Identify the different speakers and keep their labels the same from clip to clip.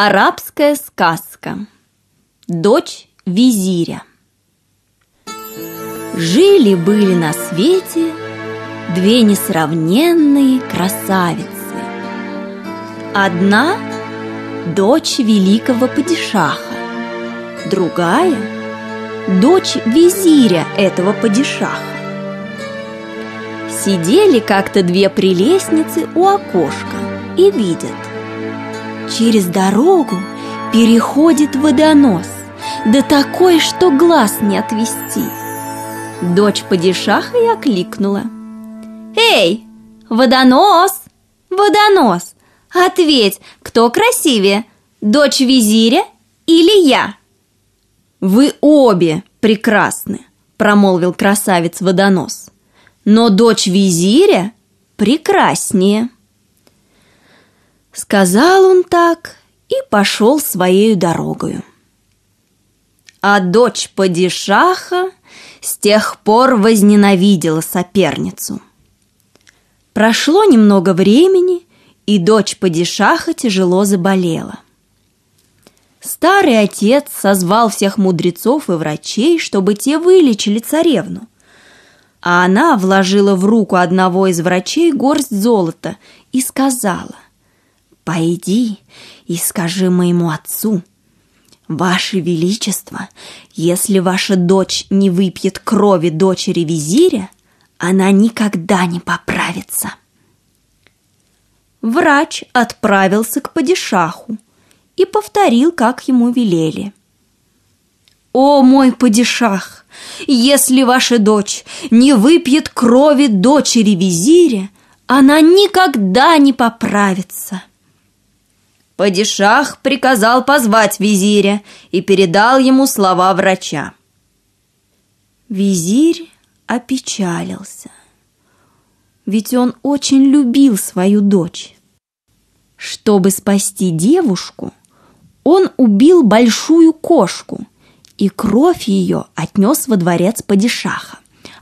Speaker 1: Арабская сказка. Дочь визиря. Жили-были на свете две несравненные красавицы. Одна – дочь великого падишаха, другая – дочь визиря этого падишаха. Сидели как-то две прелестницы у окошка и видят – Через дорогу переходит водонос, да такой, что глаз не отвести. Дочь падишаха я кликнула: «Эй, водонос! Водонос! Ответь, кто красивее, дочь визиря или я?» «Вы обе прекрасны», — промолвил красавец водонос. «Но дочь визиря прекраснее». Сказал он так и пошел своей дорогою. А дочь падишаха с тех пор возненавидела соперницу. Прошло немного времени, и дочь падишаха тяжело заболела. Старый отец созвал всех мудрецов и врачей, чтобы те вылечили царевну. А она вложила в руку одного из врачей горсть золота и сказала – Пойди и скажи моему отцу, «Ваше Величество, если ваша дочь не выпьет крови дочери визиря, она никогда не поправится». Врач отправился к падишаху и повторил, как ему велели. «О мой падишах, если ваша дочь не выпьет крови дочери визиря, она никогда не поправится!» Падишах приказал позвать визиря и передал ему слова врача. Визирь опечалился, ведь он очень любил свою дочь. Чтобы спасти девушку, он убил большую кошку и кровь ее отнес во дворец Падишаха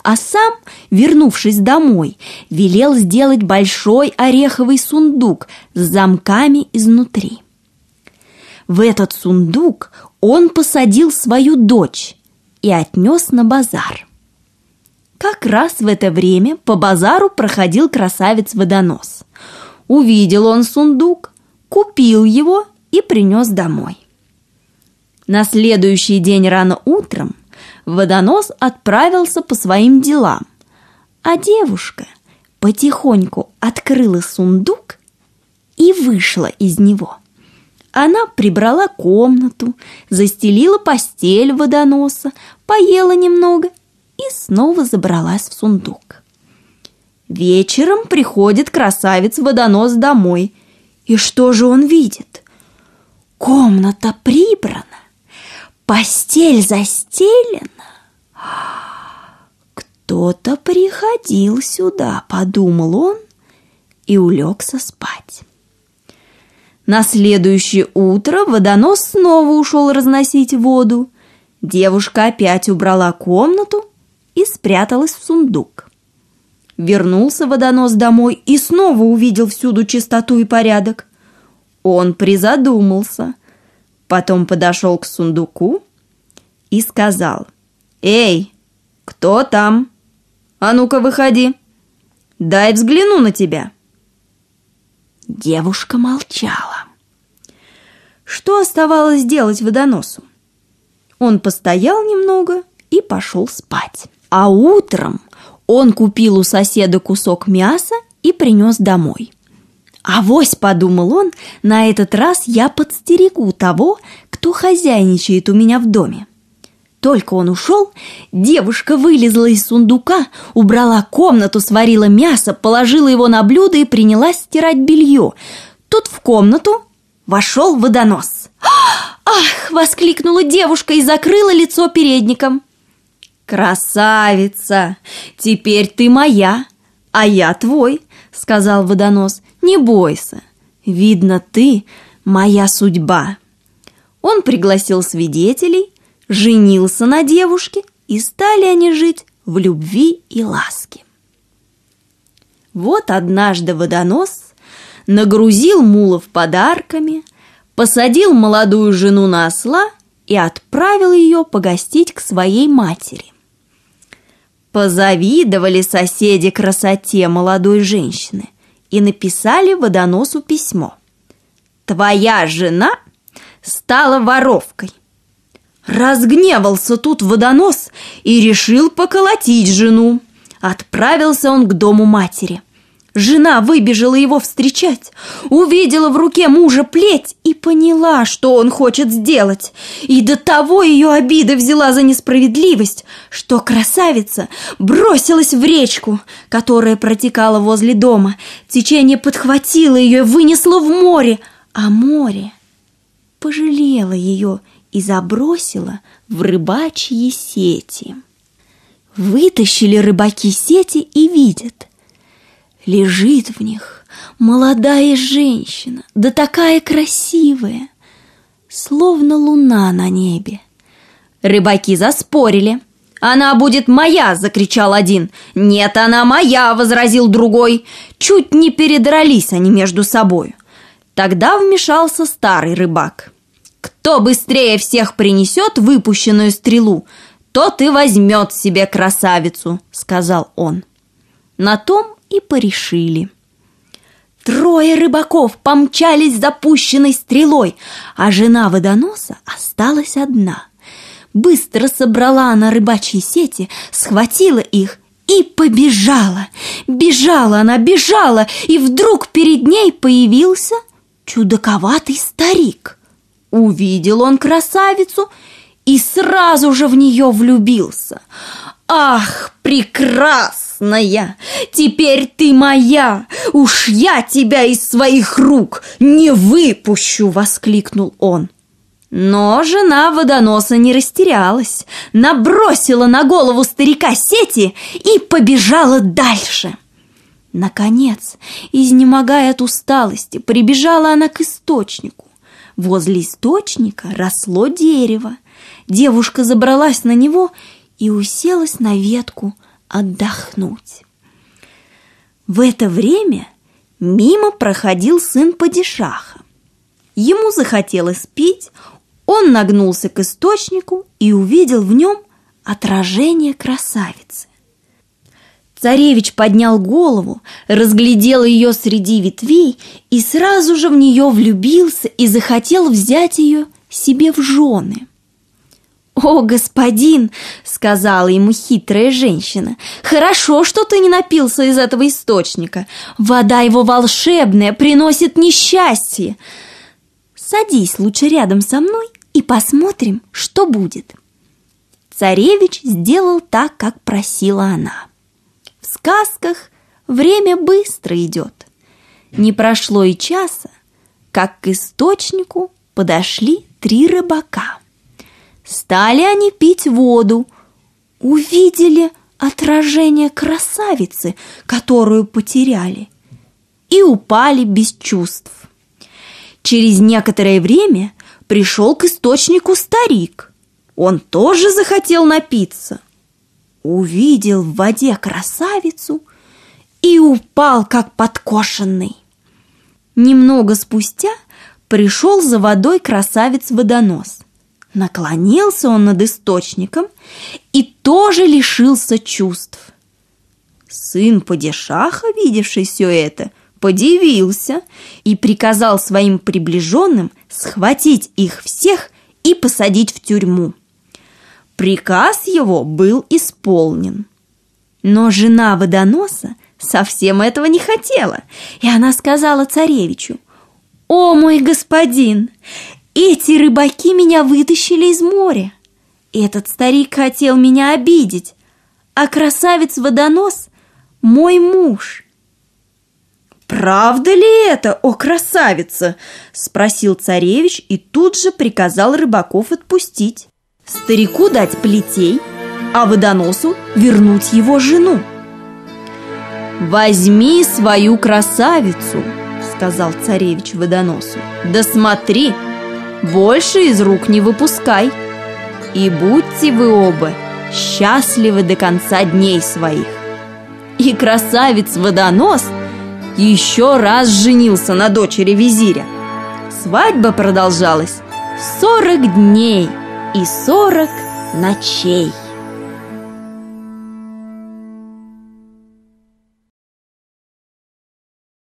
Speaker 1: а сам, вернувшись домой, велел сделать большой ореховый сундук с замками изнутри. В этот сундук он посадил свою дочь и отнес на базар. Как раз в это время по базару проходил красавец-водонос. Увидел он сундук, купил его и принес домой. На следующий день рано утром – водонос отправился по своим делам. А девушка потихоньку открыла сундук и вышла из него. Она прибрала комнату, застелила постель водоноса, поела немного и снова забралась в сундук. Вечером приходит красавец-водонос домой. И что же он видит? Комната прибрана, постель застелена. Кто-то приходил сюда, подумал он и улегся спать. На следующее утро водонос снова ушел разносить воду. Девушка опять убрала комнату и спряталась в сундук. Вернулся водонос домой и снова увидел всюду чистоту и порядок. Он призадумался – потом подошел к сундуку и сказал «Эй, кто там? А ну-ка выходи, дай взгляну на тебя». Девушка молчала. Что оставалось делать водоносу? Он постоял немного и пошел спать. А утром он купил у соседа кусок мяса и принес домой. «Авось», — подумал он, — «на этот раз я подстерегу того, кто хозяйничает у меня в доме». Только он ушел, девушка вылезла из сундука, убрала комнату, сварила мясо, положила его на блюдо и принялась стирать белье. Тут в комнату вошел водонос. «А!» «Ах!» – воскликнула девушка и закрыла лицо передником. «Красавица! Теперь ты моя, а я твой!» – сказал водонос. Не бойся, видно ты моя судьба. Он пригласил свидетелей, женился на девушке, и стали они жить в любви и ласке. Вот однажды водонос нагрузил мулов подарками, посадил молодую жену на осла и отправил ее погостить к своей матери. Позавидовали соседи красоте молодой женщины и написали водоносу письмо. «Твоя жена стала воровкой». Разгневался тут водонос и решил поколотить жену. Отправился он к дому матери. Жена выбежала его встречать, увидела в руке мужа плеть и поняла, что он хочет сделать. И до того ее обида взяла за несправедливость, что красавица бросилась в речку, которая протекала возле дома. Течение подхватило ее и вынесло в море, а море пожалело ее и забросило в рыбачьи сети. Вытащили рыбаки сети и видят, Лежит в них молодая женщина, да такая красивая, словно луна на небе. Рыбаки заспорили. «Она будет моя!» – закричал один. «Нет, она моя!» – возразил другой. Чуть не передрались они между собой. Тогда вмешался старый рыбак. «Кто быстрее всех принесет выпущенную стрелу, тот и возьмет себе красавицу», – сказал он. На том и порешили. Трое рыбаков помчались запущенной стрелой, а жена водоноса осталась одна. Быстро собрала она рыбачьи сети, схватила их и побежала. Бежала она, бежала, и вдруг перед ней появился чудаковатый старик. Увидел он красавицу – и сразу же в нее влюбился. «Ах, прекрасная! Теперь ты моя! Уж я тебя из своих рук не выпущу!» — воскликнул он. Но жена водоноса не растерялась, набросила на голову старика сети и побежала дальше. Наконец, изнемогая от усталости, прибежала она к источнику. Возле источника росло дерево девушка забралась на него и уселась на ветку отдохнуть. В это время мимо проходил сын падишаха. Ему захотелось пить, он нагнулся к источнику и увидел в нем отражение красавицы. Царевич поднял голову, разглядел ее среди ветвей и сразу же в нее влюбился и захотел взять ее себе в жены – «О, господин!» — сказала ему хитрая женщина. «Хорошо, что ты не напился из этого источника. Вода его волшебная, приносит несчастье. Садись лучше рядом со мной и посмотрим, что будет». Царевич сделал так, как просила она. В сказках время быстро идет. Не прошло и часа, как к источнику подошли три рыбака. Стали они пить воду. Увидели отражение красавицы, которую потеряли, и упали без чувств. Через некоторое время пришел к источнику старик. Он тоже захотел напиться. Увидел в воде красавицу и упал, как подкошенный. Немного спустя пришел за водой красавец-водонос. Наклонился он над источником и тоже лишился чувств. Сын падишаха, видевший все это, подивился и приказал своим приближенным схватить их всех и посадить в тюрьму. Приказ его был исполнен. Но жена водоноса совсем этого не хотела, и она сказала царевичу, «О мой господин, эти рыбаки меня вытащили из моря. Этот старик хотел меня обидеть, а красавец-водонос — мой муж». «Правда ли это, о красавица?» – спросил царевич и тут же приказал рыбаков отпустить. Старику дать плетей, а водоносу вернуть его жену. «Возьми свою красавицу», – сказал царевич водоносу, – «да смотри, больше из рук не выпускай. И будьте вы оба счастливы до конца дней своих. И красавец-водонос еще раз женился на дочери визиря. Свадьба продолжалась сорок дней и сорок ночей.